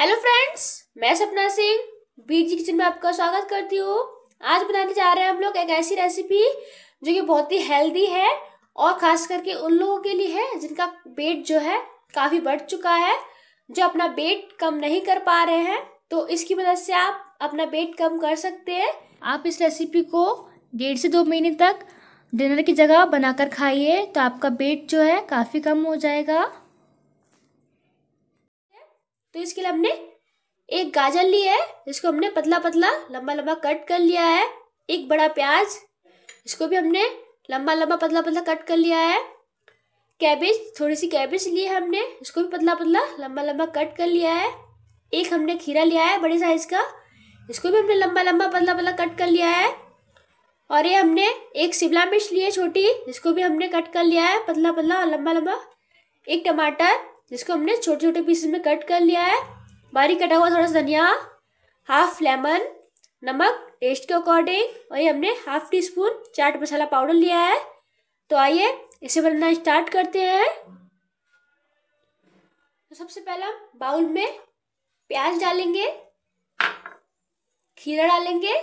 hello friends मैं सपना Singh beat जी kitchen में आपका स्वागत करती हूँ आज बनाने जा रहे हैं हम लोग एक ऐसी रेसिपी जो कि बहुत ही हेल्दी है और खास करके उन लोगों के लिए है जिनका वेट जो है काफ़ी बढ़ चुका है जो अपना वेट कम नहीं कर पा रहे हैं तो इसकी मदद से आप अपना वेट कम कर सकते हैं आप इस रेसिपी को डेढ़ से दो महीने तक डिनर की जगह बनाकर खाइए तो आपका वेट जो है काफ़ी कम हो जाएगा तो इसके लिए हमने एक गाजर ली है इसको हमने पतला पतला लंबा लंबा कट कर लिया है एक बड़ा प्याज इसको भी हमने लंबा लंबा पतला पतला कट कर लिया है कैबेज थोड़ी सी कैबेज ली है हमने इसको भी पतला पतला लंबा लंबा कट कर लिया है एक हमने खीरा लिया है बड़े साइज का इसको भी हमने लंबा लंबा पतला पतला कट कर लिया है और ये हमने एक शिमला मिर्च ली है छोटी इसको भी हमने कट कर लिया है पतला पतला और लंबा लंबा एक टमाटर जिसको हमने छोटे छोटे पीसेस में कट कर लिया है बारीक कटा हुआ थोड़ा सा धनिया हाफ लेमन नमक टेस्ट के अकॉर्डिंग और ये हमने half teaspoon chaat masala powder लिया है तो आइए इसे बनाना स्टार्ट करते हैं तो सबसे पहले हम बाउल में प्याज डालेंगे खीरा डालेंगे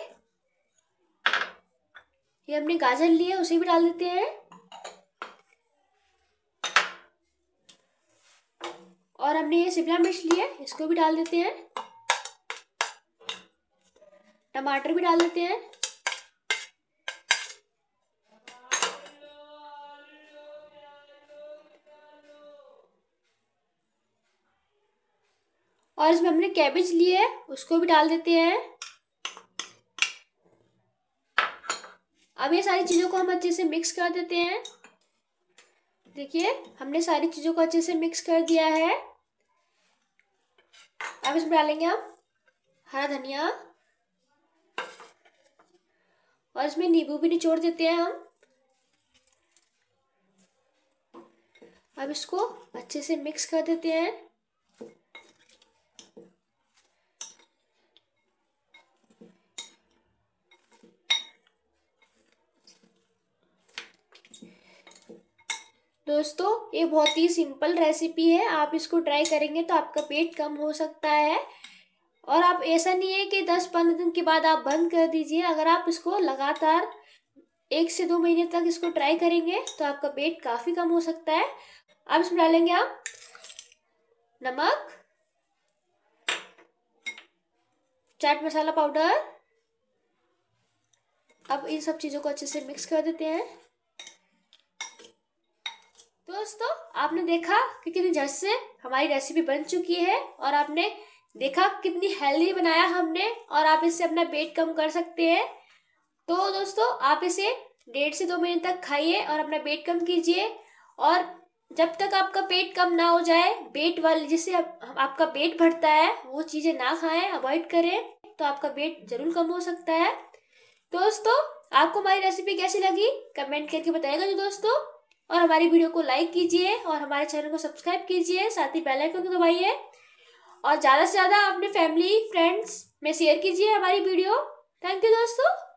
ये हमने गाजर लिया उसे भी डाल देते हैं हमने ये शिमला मिर्च ली है इसको भी डाल देते हैं टमाटर भी डाल देते हैं और इसमें हमने कैबेज लिए है उसको भी डाल देते हैं अब ये सारी चीज़ों को हम अच्छे से मिक्स कर देते हैं देखिए हमने सारी चीज़ों को अच्छे से मिक्स कर दिया है अब इसमें डालेंगे हम हरा धनिया और इसमें नींबू भी निचोड़ देते हैं हम अब इसको अच्छे से मिक्स कर देते हैं दोस्तों ये बहुत ही सिंपल रेसिपी है आप इसको ट्राई करेंगे तो आपका पेट कम हो सकता है और आप ऐसा नहीं है कि दस पंद्रह दिन के बाद आप बंद कर दीजिए अगर आप इसको लगातार एक से दो महीने तक इसको ट्राई करेंगे तो आपका पेट काफ़ी कम हो सकता है अब इसमें डालेंगे आप नमक चाट मसाला पाउडर अब इन सब चीज़ों को अच्छे से मिक्स कर देते हैं तो दोस्तों आपने देखा कि कितनी झट से हमारी रेसिपी बन चुकी है और आपने देखा कितनी हेल्दी बनाया हमने और आप इससे अपना वेट कम कर सकते हैं तो दोस्तों आप इसे डेढ़ से दो महीने तक खाइए और अपना वेट कम कीजिए और जब तक आपका पेट कम ना हो जाए पेट वाली जिससे आप, आपका पेट भरता है वो चीज़ें ना खाएं अवॉइड करें तो आपका पेट जरूर कम हो सकता है तो दोस्तों आपको हमारी रेसिपी कैसी लगी कमेंट करके बताएगा जो दोस्तों और हमारी वीडियो को लाइक कीजिए और हमारे चैनल को सब्सक्राइब कीजिए साथ ही बेल आइकन को दबाइए और ज़्यादा से ज़्यादा अपने फैमिली फ्रेंड्स में शेयर कीजिए हमारी वीडियो थैंक यू दोस्तों